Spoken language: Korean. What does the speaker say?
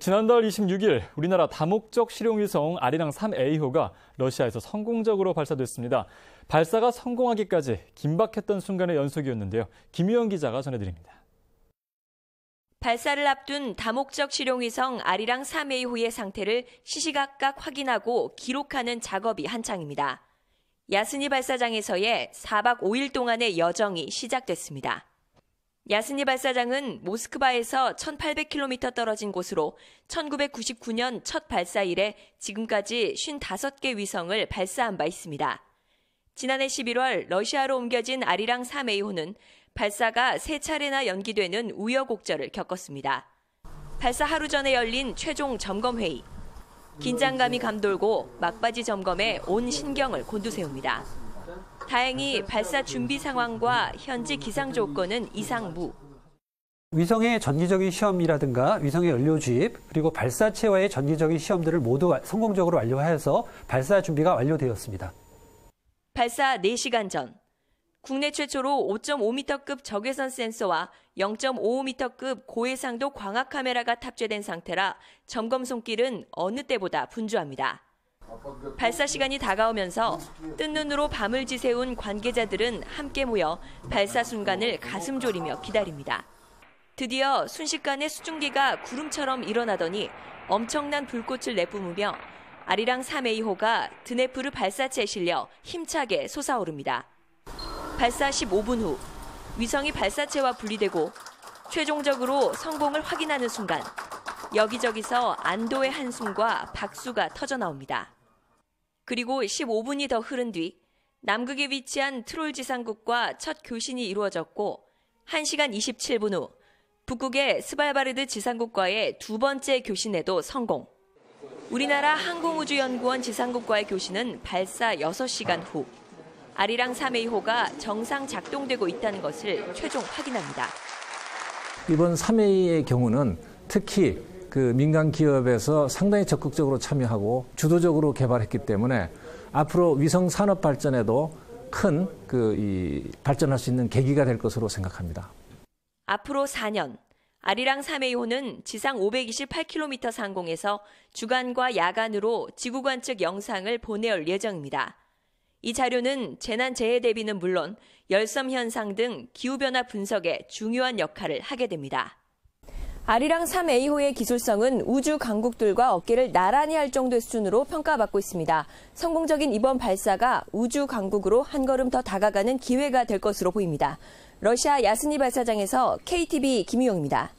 지난달 26일 우리나라 다목적 실용위성 아리랑 3A호가 러시아에서 성공적으로 발사됐습니다. 발사가 성공하기까지 긴박했던 순간의 연속이었는데요. 김유영 기자가 전해드립니다. 발사를 앞둔 다목적 실용위성 아리랑 3A호의 상태를 시시각각 확인하고 기록하는 작업이 한창입니다. 야스니 발사장에서의 4박 5일 동안의 여정이 시작됐습니다. 야스니 발사장은 모스크바에서 1800km 떨어진 곳으로 1999년 첫 발사 일에 지금까지 55개 위성을 발사한 바 있습니다. 지난해 11월 러시아로 옮겨진 아리랑 3A호는 발사가 세 차례나 연기되는 우여곡절을 겪었습니다. 발사 하루 전에 열린 최종 점검회의. 긴장감이 감돌고 막바지 점검에 온 신경을 곤두세웁니다. 다행히 발사 준비 상황과 현지 기상 조건은 이상무. 위성의 전기적인 시험이라든가 위성의 연료 주입 그리고 발사체와의 전기적인 시험들을 모두 성공적으로 완료하여서 발사 준비가 완료되었습니다. 발사 4시간 전 국내 최초로 5.5m급 적외선 센서와 0.55m급 고해상도 광학 카메라가 탑재된 상태라 점검 손길은 어느 때보다 분주합니다. 발사 시간이 다가오면서 뜬 눈으로 밤을 지새운 관계자들은 함께 모여 발사 순간을 가슴 졸이며 기다립니다. 드디어 순식간에 수증기가 구름처럼 일어나더니 엄청난 불꽃을 내뿜으며 아리랑 3A호가 드네프르 발사체에 실려 힘차게 솟아오릅니다. 발사 15분 후 위성이 발사체와 분리되고 최종적으로 성공을 확인하는 순간 여기저기서 안도의 한숨과 박수가 터져 나옵니다. 그리고 15분이 더 흐른 뒤 남극에 위치한 트롤 지상국과 첫 교신이 이루어졌고 1시간 27분 후 북극의 스발바르드 지상국과의 두 번째 교신에도 성공. 우리나라 항공우주연구원 지상국과의 교신은 발사 6시간 후 아리랑 3의호가 정상 작동되고 있다는 것을 최종 확인합니다. 이번 3A의 경우는 특히 그 민간 기업에서 상당히 적극적으로 참여하고 주도적으로 개발했기 때문에 앞으로 위성 산업 발전에도 큰 그 이 발전할 수 있는 계기가 될 것으로 생각합니다. 앞으로 4년 아리랑 3회호는 지상 528km 상공에서 주간과 야간으로 지구 관측 영상을 보내올 예정입니다. 이 자료는 재난 재해 대비는 물론 열섬 현상 등 기후 변화 분석에 중요한 역할을 하게 됩니다. 아리랑 3A호의 기술성은 우주 강국들과 어깨를 나란히 할 정도의 수준으로 평가받고 있습니다. 성공적인 이번 발사가 우주 강국으로 한 걸음 더 다가가는 기회가 될 것으로 보입니다. 러시아 야스니 발사장에서 KTV 김유영입니다.